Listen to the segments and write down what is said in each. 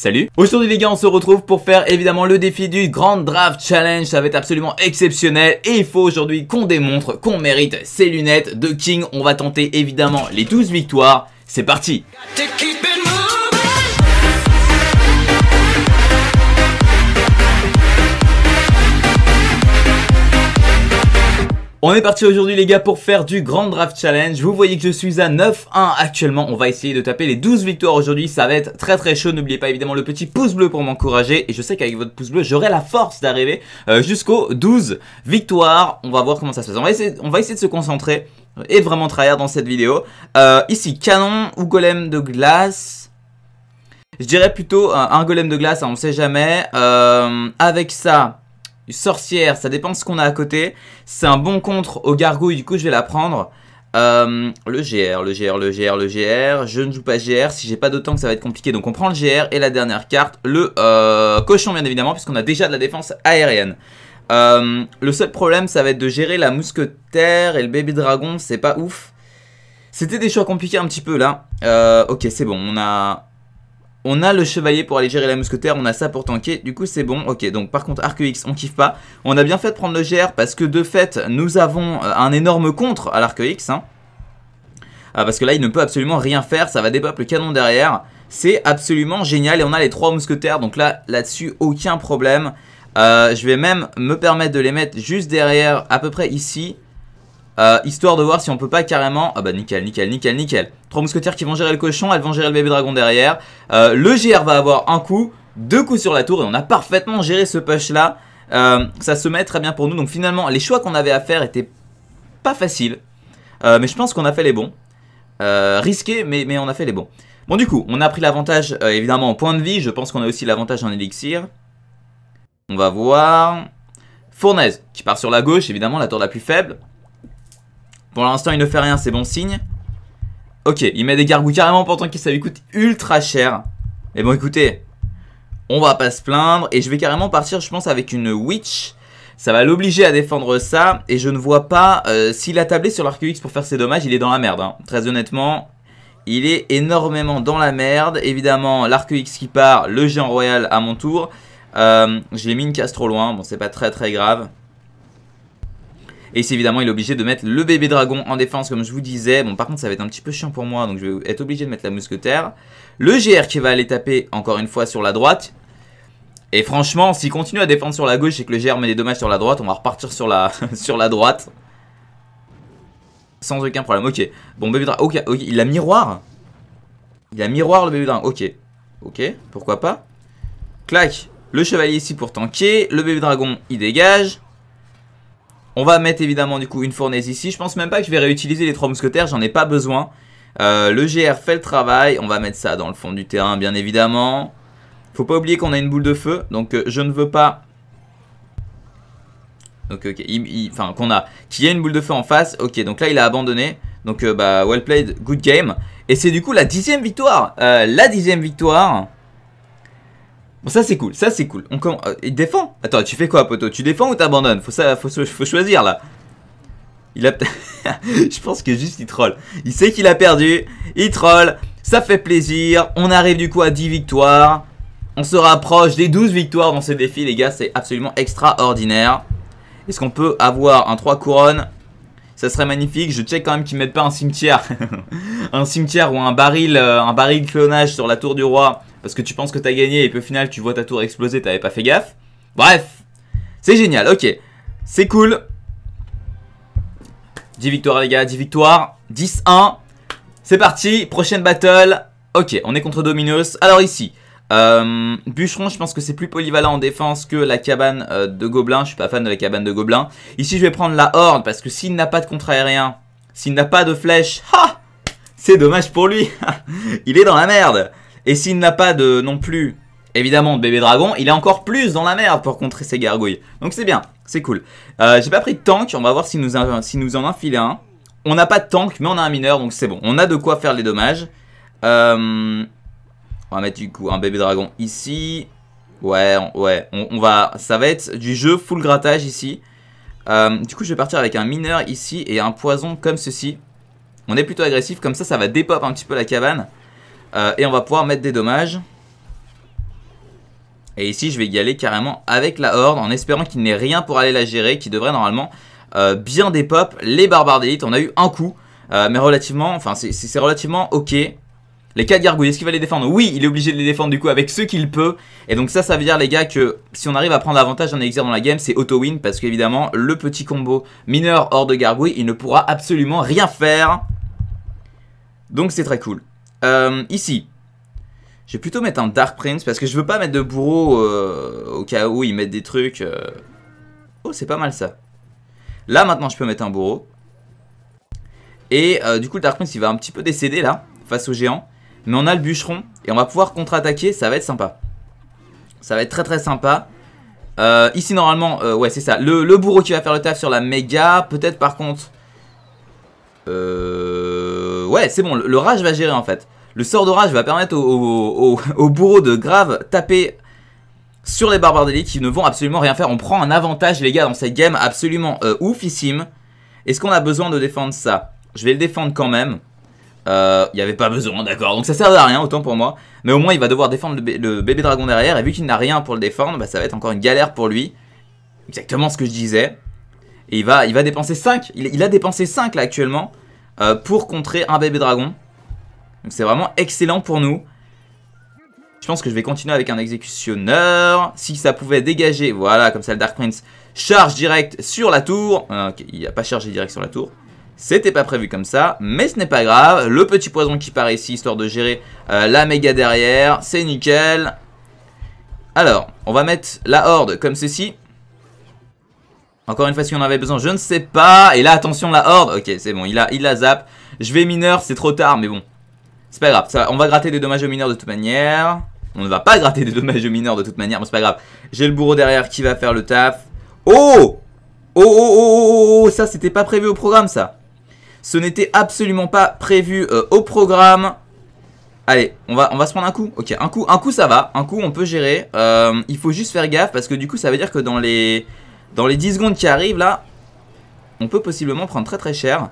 Salut Aujourd'hui les gars on se retrouve pour faire évidemment le défi du Grand Draft Challenge Ça va être absolument exceptionnel et il faut aujourd'hui qu'on démontre qu'on mérite ces lunettes de King On va tenter évidemment les 12 victoires, c'est parti On est parti aujourd'hui les gars pour faire du Grand Draft Challenge. Vous voyez que je suis à 9-1 actuellement. On va essayer de taper les 12 victoires aujourd'hui. Ça va être très très chaud. N'oubliez pas évidemment le petit pouce bleu pour m'encourager. Et je sais qu'avec votre pouce bleu, j'aurai la force d'arriver euh, jusqu'aux 12 victoires. On va voir comment ça se passe. On va essayer, de se concentrer et vraiment travailler dans cette vidéo. Euh, ici, canon ou golem de glace. Je dirais plutôt euh, un, golem de glace, hein, on ne sait jamais. avec ça sorcière, ça dépend de ce qu'on a à côté. C'est un bon contre au gargouille, du coup je vais la prendre. Euh, le GR, le GR, le GR, le GR. Je ne joue pas GR. Si j'ai pas d'autant que ça va être compliqué. Donc on prend le GR et la dernière carte, le euh, cochon bien évidemment, puisqu'on a déjà de la défense aérienne. Euh, le seul problème, ça va être de gérer la mousquetaire et le bébé dragon. C'est pas ouf. C'était des choix compliqués un petit peu là. ok, c'est bon. On a on a le chevalier pour aller gérer la mousquetaire, on a ça pour tanker, du coup c'est bon. Ok, donc par contre arc X, on kiffe pas. On a bien fait de prendre le GR parce que de fait, nous avons euh, un énorme contre à l'arc X. Hein. Ah, parce que là, il ne peut absolument rien faire, ça va dépop le canon derrière. C'est absolument génial et on a les trois mousquetaires, donc là, là-dessus, aucun problème. Euh, je vais même me permettre de les mettre juste derrière, à peu près ici. Euh, histoire de voir si on peut pas carrément... Ah bah nickel, nickel, nickel, nickel. Trois mousquetaires qui vont gérer le cochon, elles vont gérer le bébé dragon derrière. Euh, le GR va avoir un coup, deux coups sur la tour, et on a parfaitement géré ce push-là. Euh, ça se met très bien pour nous, donc finalement, les choix qu'on avait à faire étaient pas faciles. mais je pense qu'on a fait les bons. Risqué, mais, on a fait les bons. Bon du coup, on a pris l'avantage évidemment en point de vie, je pense qu'on a aussi l'avantage en élixir. On va voir... Fournaise, qui part sur la gauche, évidemment la tour la plus faible. Pour l'instant, il ne fait rien, c'est bon signe. Ok, il met des gargouilles carrément pourtant que ça lui coûte ultra cher. Mais bon, écoutez, on va pas se plaindre. Et je vais carrément partir, je pense, avec une Witch. Ça va l'obliger à défendre ça. Et je ne vois pas, euh, s'il a tablé sur l'arc-X pour faire ses dommages, il est dans la merde. Hein. Très honnêtement, il est énormément dans la merde. Évidemment, larc x qui part, le géant royal à mon tour. Euh, je l'ai mis une case trop loin, bon c'est pas très très grave. Et c'est évidemment, il est obligé de mettre le bébé dragon en défense, comme je vous disais. Bon, par contre, ça va être un petit peu chiant pour moi, donc je vais être obligé de mettre la mousquetaire. Le GR qui va aller taper, encore une fois, sur la droite. Et franchement, s'il continue à défendre sur la gauche et que le GR met des dommages sur la droite, on va repartir sur la, sur la droite. Sans aucun problème, ok. Bon, bébé dragon, ok, il a miroir Il a miroir, le bébé dragon, ok. Ok, pourquoi pas. Clac, le chevalier ici pour tanker, le bébé dragon, il dégage. On va mettre évidemment du coup une fournaise ici. Je pense même pas que je vais réutiliser les trois mousquetaires, j'en ai pas besoin. Euh, le GR fait le travail, on va mettre ça dans le fond du terrain bien évidemment. Faut pas oublier qu'on a une boule de feu, donc euh, je ne veux pas... Donc ok, enfin qu'on a, qu'il y ait une boule de feu en face, ok donc là il a abandonné, donc euh, bah well played, good game. Et c'est du coup la dixième victoire, la dixième victoire Bon, ça c'est cool, ça c'est cool. Euh, il défend Attends, tu fais quoi, poto Tu défends ou t'abandonnes faut, faut, choisir là. Il a. je pense que juste il troll. Il sait qu'il a perdu, il troll, ça fait plaisir. On arrive du coup à 10 victoires. On se rapproche des 12 victoires dans ce défi, les gars, c'est absolument extraordinaire. Est-ce qu'on peut avoir un 3 couronnes Ça serait magnifique. Je check quand même qu'ils mettent pas un cimetière. un cimetière ou un baril, euh, un baril de clonage sur la tour du roi parce que tu penses que t'as gagné et puis au final tu vois ta tour exploser, t'avais pas fait gaffe. Bref, c'est génial, ok. C'est cool. 10 victoires les gars, 10 victoires, 10-1. C'est parti, prochaine battle. Ok, on est contre Dominos. Alors ici, euh, Bûcheron, je pense que c'est plus polyvalent en défense que la cabane euh, de Gobelin. Je suis pas fan de la cabane de Gobelin. Ici, je vais prendre la Horde parce que s'il n'a pas de contre-aérien, s'il n'a pas de flèche, c'est dommage pour lui. Il est dans la merde. Et s'il n'a pas de non plus, évidemment, de bébé dragon, il est encore plus dans la merde pour contrer ses gargouilles. Donc c'est bien, c'est cool. Euh, j'ai pas pris de tank, on va voir si nous, si en infiler un. On n'a pas de tank, mais on a un mineur, donc c'est bon. On a de quoi faire les dommages. Euh, on va mettre du coup un bébé dragon ici. Ouais, ouais, on, va, ça va être du jeu full grattage ici. Euh, du coup, je vais partir avec un mineur ici et un poison comme ceci. On est plutôt agressif, comme ça, ça va dépop un petit peu la cabane. Euh, et on va pouvoir mettre des dommages. Et ici, je vais y aller carrément avec la horde en espérant qu'il n'ait rien pour aller la gérer, qui devrait normalement euh, bien bien dépop les barbares d'élite. On a eu un coup, euh, mais relativement, enfin, c'est relativement ok. Les 4 gargouilles, est-ce qu'il va les défendre Oui, il est obligé de les défendre du coup avec ce qu'il peut. Et donc ça, ça veut dire les gars que si on arrive à prendre avantage d'un exer dans la game, c'est auto-win parce qu'évidemment, le petit combo mineur hors de gargouille, il ne pourra absolument rien faire. Donc c'est très cool. Euh, ici. Je vais plutôt mettre un Dark Prince parce que je veux pas mettre de bourreau euh, au cas où ils mettent des trucs. Euh. Oh, c'est pas mal ça. Là, maintenant, je peux mettre un bourreau. Et du coup, le Dark Prince, il va un petit peu décéder là, face au géant. Mais on a le bûcheron et on va pouvoir contre-attaquer. Ça va être sympa. Ça va être très très sympa. ici, normalement, ouais, c'est ça. Le, le, bourreau qui va faire le taf sur la méga. Peut-être, par contre... Euh ouais, c'est bon, le, rage va gérer en fait. Le sort de rage va permettre au, au, bourreau de grave taper sur les barbares d'élite qui ne vont absolument rien faire. On prend un avantage, les gars, dans cette game absolument euh, oufissime. Est-ce qu'on a besoin de défendre ça Je vais le défendre quand même. Il euh, y n'y avait pas besoin, d'accord. Donc ça sert à rien, autant pour moi. Mais au moins, il va devoir défendre le, bébé dragon derrière. Et vu qu'il n'a rien pour le défendre, bah, ça va être encore une galère pour lui. Exactement ce que je disais. Et il va, il va dépenser 5. Il, il a dépensé 5 là actuellement. Euh, pour contrer un bébé dragon. Donc c'est vraiment excellent pour nous. Je pense que je vais continuer avec un exécutionneur. Si ça pouvait dégager, voilà, comme ça le Dark Prince charge direct sur la tour. Euh, il n'y il pas chargé direct sur la tour. C'était pas prévu comme ça, mais ce n'est pas grave. Le petit poison qui part ici, histoire de gérer euh, la méga derrière. C'est nickel. Alors, on va mettre la horde comme ceci. Encore une fois, si on avait besoin, je ne sais pas. Et là, attention, la horde. Ok, c'est bon, il a, il la zappe. Je vais mineur, c'est trop tard, mais bon. C'est pas grave, ça, on va gratter des dommages aux mineurs de toute manière. On ne va pas gratter des dommages aux mineurs de toute manière, mais c'est pas grave. J'ai le bourreau derrière qui va faire le taf. Oh Oh, oh, oh, oh, oh, ça, c'était pas prévu au programme, ça. Ce n'était absolument pas prévu au programme. Allez, on va, on va se prendre un coup. Ok, un coup, un coup, ça va. Un coup, on peut gérer. il faut juste faire gaffe, parce que du coup, ça veut dire que dans les dans les 10 secondes qui arrivent là, on peut possiblement prendre très très cher.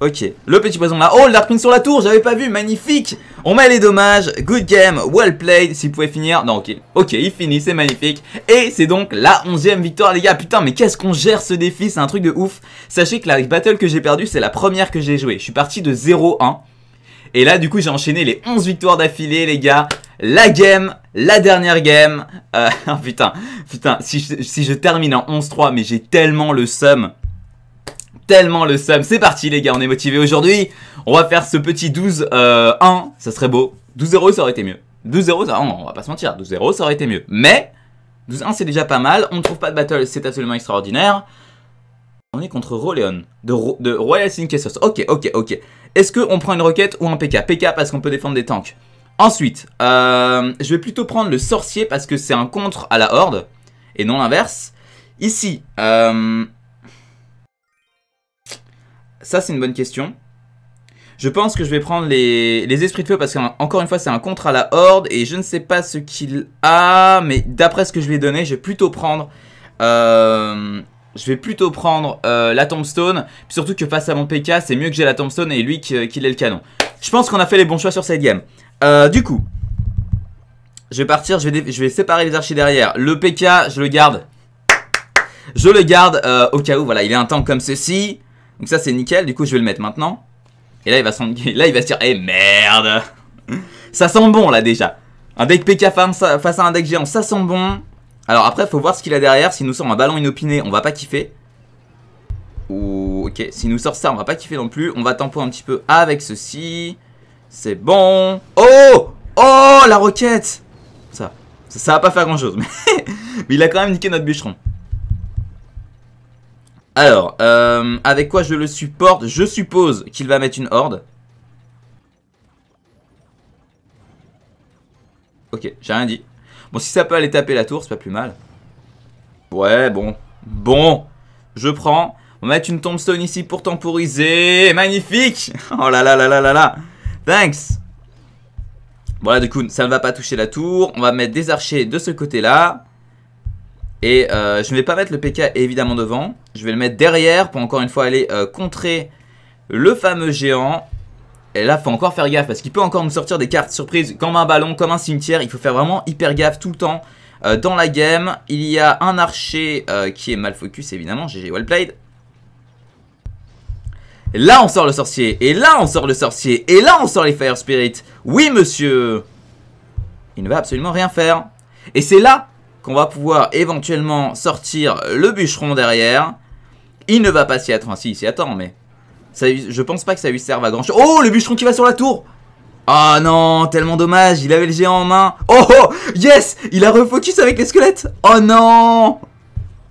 Ok, le petit poison là. Oh, le Dark sur la tour, j'avais pas vu, magnifique. On met les dommages, good game, well played, s'il pouvait finir. Non, ok, ok, il finit, c'est magnifique. Et c'est donc la 11ème victoire, les gars. Putain, mais qu'est-ce qu'on gère ce défi, c'est un truc de ouf. Sachez que la battle que j'ai perdue, c'est la première que j'ai jouée. Je suis parti de 0-1. Et là, du coup, j'ai enchaîné les 11 victoires d'affilée, les gars la game, la dernière game. Euh, oh, putain, putain, si je, termine en 11-3, mais j'ai tellement le sum Tellement le sum, C'est parti les gars, on est motivé aujourd'hui. On va faire ce petit 12-1, euh, ça serait beau. 12-0, ça aurait été mieux. 12-0, ça, oh, on, va pas se mentir, 12-0, ça aurait été mieux. Mais 12-1, c'est déjà pas mal. On ne trouve pas de battle, c'est absolument extraordinaire. On est contre Roleon de, de Royal Sin Ok, ok, ok. Est-ce qu'on prend une roquette ou un PK PK parce qu'on peut défendre des tanks. Ensuite, euh, je vais plutôt prendre le sorcier parce que c'est un contre à la horde et non l'inverse. Ici, euh, ça c'est une bonne question. Je pense que je vais prendre les, esprits de feu parce qu'encore une fois c'est un contre à la horde et je ne sais pas ce qu'il a, mais d'après ce que je lui ai donné, je vais plutôt prendre... Euh, je vais plutôt prendre la tombstone, surtout que face à mon PK, c'est mieux que j'ai la tombstone et lui qu'il ait le canon. Je pense qu'on a fait les bons choix sur cette game. Euh, du coup, je vais partir, je vais, séparer les archers derrière. Le PK, je le garde. Je le garde euh, au cas où, voilà, il est un tank comme ceci. Donc ça, c'est nickel, du coup, je vais le mettre maintenant. Et là, il va, là, il va se dire, eh merde Ça sent bon, là, déjà. Un deck PK face à un deck géant, ça sent bon. Alors après, faut voir ce qu'il a derrière. S'il nous sort un ballon inopiné, on va pas kiffer. Ou, ok, s'il nous sort ça, on va pas kiffer non plus. On va tamponner un petit peu avec ceci. C'est bon. Oh Oh, la roquette ça, ça, va pas faire grand-chose. Mais, il a quand même niqué notre bûcheron. Alors, euh, avec quoi je le supporte Je suppose qu'il va mettre une horde. Ok, j'ai rien dit. Bon, si ça peut aller taper la tour, c'est pas plus mal. Ouais, bon. Bon, je prends. On va mettre une tombstone ici pour temporiser. Magnifique Oh là là là là là là Thanks Voilà, du coup, ça ne va pas toucher la tour. On va mettre des archers de ce côté-là. Et euh, je ne vais pas mettre le PK évidemment devant. Je vais le mettre derrière pour encore une fois aller euh, contrer le fameux géant. Et là, faut encore faire gaffe parce qu'il peut encore nous sortir des cartes surprises comme un ballon, comme un cimetière. Il faut faire vraiment hyper gaffe tout le temps euh, dans la game. Il y a un archer qui est mal focus évidemment. GG well played là, on sort le sorcier. Et là, on sort le sorcier. Et là, on sort les Fire Spirit. Oui, monsieur. Il ne va absolument rien faire. Et c'est là qu'on va pouvoir éventuellement sortir le bûcheron derrière. Il ne va pas s'y attendre. Si, il s'y attend, mais... Ça, je pense pas que ça lui serve à grand chose. Oh, le bûcheron qui va sur la tour Ah oh, non, tellement dommage, il avait le géant en main. Oh, oh yes, il a refocus avec les squelettes. Oh non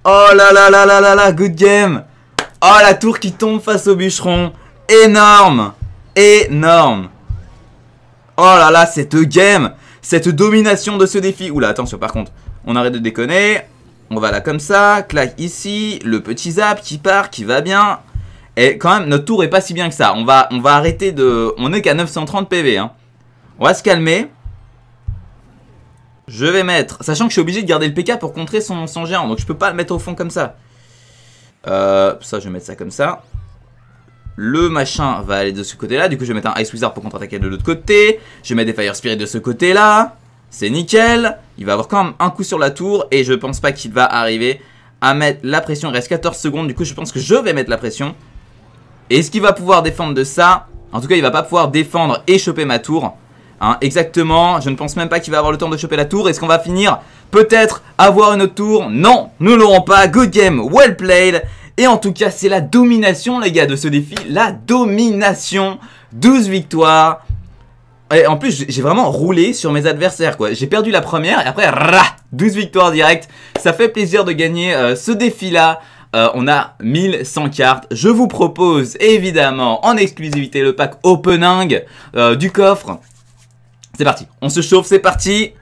Oh là là là là là là, good game Oh, la tour qui tombe face au bûcheron. Énorme. Énorme. Oh là là, cette game. Cette domination de ce défi. Oula, attention, par contre. On arrête de déconner. On va là comme ça. Claque ici. Le petit zap qui part, qui va bien. Et quand même, notre tour est pas si bien que ça. On va, on va arrêter de... On est qu'à 930 PV. Hein. On va se calmer. Je vais mettre... Sachant que je suis obligé de garder le PK pour contrer son, son géant. Donc je peux pas le mettre au fond comme ça. Euh, ça, je vais mettre ça comme ça. Le machin va aller de ce côté-là. Du coup, je vais mettre un Ice Wizard pour contre-attaquer de l'autre côté. Je vais mettre des Fire Spirit de ce côté-là. C'est nickel. Il va avoir quand même un coup sur la tour. Et je pense pas qu'il va arriver à mettre la pression. Il reste 14 secondes. Du coup, je pense que je vais mettre la pression. Est-ce qu'il va pouvoir défendre de ça En tout cas, il va pas pouvoir défendre et choper ma tour. Hein, exactement. Je ne pense même pas qu'il va avoir le temps de choper la tour. Est-ce qu'on va finir peut-être avoir une autre tour. Non, nous l'aurons pas. Good game, well played. Et en tout cas, c'est la domination, les gars, de ce défi. La domination. 12 victoires. Et en plus, j'ai vraiment roulé sur mes adversaires, quoi. J'ai perdu la première et après, ra, 12 victoires directes. Ça fait plaisir de gagner euh, ce défi-là. Euh, on a 1100 cartes. Je vous propose évidemment en exclusivité le pack Opening euh, du coffre. C'est parti, on se chauffe, c'est parti.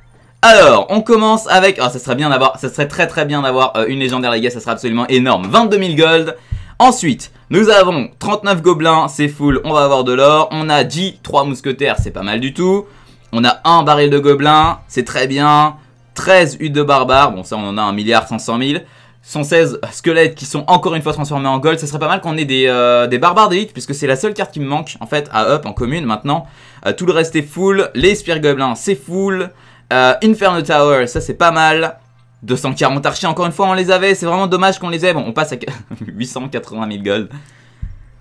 Alors, on commence avec... ah ça serait bien d'avoir... Ça serait très très bien d'avoir euh, une légendaire, les gars. Ça serait absolument énorme. 22 000 gold. Ensuite, nous avons 39 gobelins. C'est full. On va avoir de l'or. On a 10, 3 mousquetaires. C'est pas mal du tout. On a un baril de gobelins. C'est très bien. 13 huttes de barbares. Bon, ça, on en a 1 milliard 500 000. 116 squelettes qui sont encore une fois transformés en gold. Ça serait pas mal qu'on ait des, euh, des barbares d'élite puisque c'est la seule carte qui me manque en fait à up en commune maintenant. Euh, tout le reste est full. Les spires gobelins c'est full. Euh, Inferno Tower, ça c'est pas mal. 240 archers, encore une fois, on les avait. C'est vraiment dommage qu'on les ait. Bon, on passe à 880 000 gold.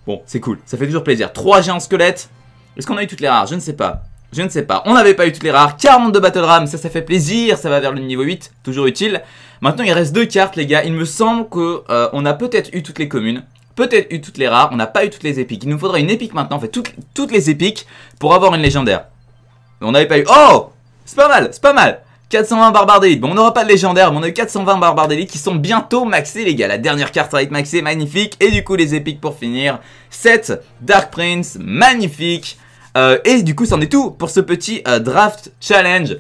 Bon, c'est cool. Ça fait toujours plaisir. 3 géants squelettes. Est-ce qu'on a eu toutes les rares Je ne sais pas. Je ne sais pas. On n'avait pas eu toutes les rares. 42 Battle Ram, ça, ça fait plaisir. Ça va vers le niveau 8. Toujours utile. Maintenant, il reste deux cartes, les gars. Il me semble que euh, on a peut-être eu toutes les communes. Peut-être eu toutes les rares. On n'a pas eu toutes les épiques. Il nous faudrait une épique maintenant. En fait, toutes, toutes les épiques pour avoir une légendaire. On n'avait pas eu... Oh c'est pas mal, c'est pas mal 420 barbares d'élite. Bon, on n'aura pas de légendaire, mais on a 420 barbares d'élite qui sont bientôt maxés, les gars. La dernière carte va être maxée, magnifique. Et du coup, les épiques pour finir. 7 Dark Prince, magnifique. Euh, et du coup, c'en est tout pour ce petit euh, draft challenge.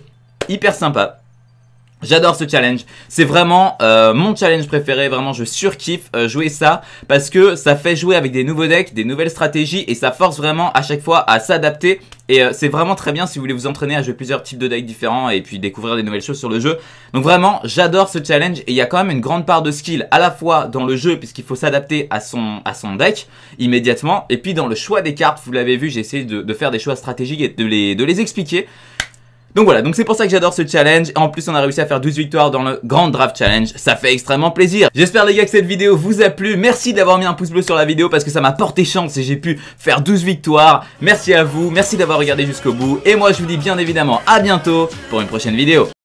Hyper sympa. J'adore ce challenge, c'est vraiment euh, mon challenge préféré, vraiment je surkiffe euh, jouer ça parce que ça fait jouer avec des nouveaux decks, des nouvelles stratégies et ça force vraiment à chaque fois à s'adapter et euh, c'est vraiment très bien si vous voulez vous entraîner à jouer plusieurs types de decks différents et puis découvrir des nouvelles choses sur le jeu. Donc vraiment j'adore ce challenge et il y a quand même une grande part de skill à la fois dans le jeu puisqu'il faut s'adapter à son, à son deck immédiatement et puis dans le choix des cartes, vous l'avez vu j'ai essayé de, de, faire des choix stratégiques et de les, de les expliquer donc voilà, donc c'est pour ça que j'adore ce challenge. En plus, on a réussi à faire 12 victoires dans le Grand Draft Challenge. Ça fait extrêmement plaisir. J'espère les gars que cette vidéo vous a plu. Merci d'avoir mis un pouce bleu sur la vidéo parce que ça m'a porté chance et j'ai pu faire 12 victoires. Merci à vous, merci d'avoir regardé jusqu'au bout. Et moi, je vous dis bien évidemment à bientôt pour une prochaine vidéo.